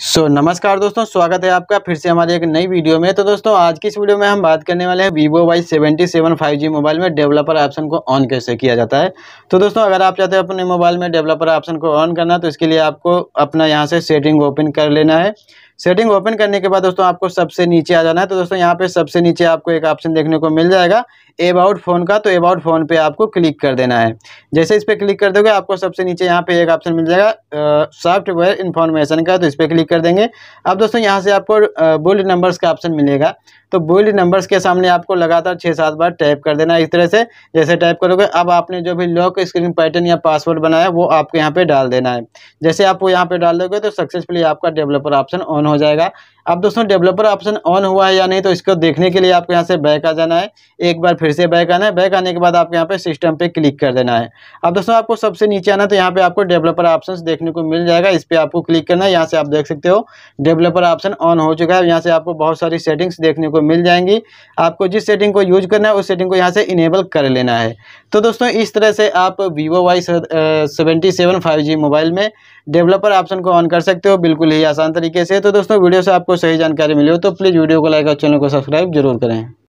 सो so, नमस्कार दोस्तों स्वागत है आपका फिर से हमारे एक नई वीडियो में तो दोस्तों आज की इस वीडियो में हम बात करने वाले हैं Vivo Y seventy seven five G mobile में डेवलपर ऑप्शन को ऑन कैसे किया जाता है तो दोस्तों अगर आप चाहते हैं अपने मोबाइल में डेवलपर ऑप्शन को ऑन करना तो इसके लिए आपको अपना यहाँ से सेटिंग ओपन कर लेना है सेटिंग ओपन करने के बाद दोस्तों आपको सबसे नीचे आ जाना है तो दोस्तों यहाँ पे सबसे नीचे आपको एक ऑप्शन देखने को मिल जाएगा एबाउट फ़ोन का तो एबाउट फ़ोन पे आपको क्लिक कर देना है जैसे इस पर क्लिक कर दोगे आपको सबसे नीचे यहाँ पे एक ऑप्शन मिल जाएगा सॉफ्टवेयर इन्फॉर्मेशन का तो इस पर क्लिक कर देंगे अब दोस्तों यहाँ से आपको बुल्ड नंबर्स का ऑप्शन मिलेगा तो बुल्ड नंबर्स के सामने आपको लगातार छः सात बार टाइप कर देना इस तरह से जैसे टाइप करोगे अब आपने जो भी लॉक स्क्रीन पैटर्न या पासवर्ड बनाया वो आपको यहाँ पर डाल देना है जैसे आप वो यहाँ पर डाल दोगे तो सक्सेसफुली आपका डेवलपर ऑप्शन ऑन हो जाएगा अब दोस्तों डेवलपर ऑप्शन ऑन हुआ है या नहीं तो इसको देखने के लिए आपको यहाँ से बैक आ जाना है एक बार फिर से बैक आना है बैक आने के बाद आपको यहाँ पे सिस्टम पे क्लिक कर देना है अब दोस्तों आपको सबसे नीचे आना तो यहाँ पे आपको डेवलपर ऑप्शन देखने को मिल जाएगा इस पर आपको क्लिक करना है यहाँ से आप देख सकते हो डेवलपर ऑप्शन ऑन हो चुका है यहाँ से आपको बहुत सारी सेटिंग्स देखने को मिल जाएंगी आपको जिस सेटिंग को यूज करना है उस सेटिंग को यहाँ से इनेबल कर लेना है तो दोस्तों इस तरह से आप वीवो वाई सेवेंटी मोबाइल में डेवलपर ऑप्शन को ऑन कर सकते हो बिल्कुल ही आसान तरीके से तो दोस्तों वीडियो से आपको सही जानकारी मिली हो तो प्लीज़ वीडियो को लाइक और चैनल को सब्सक्राइब जरूर करें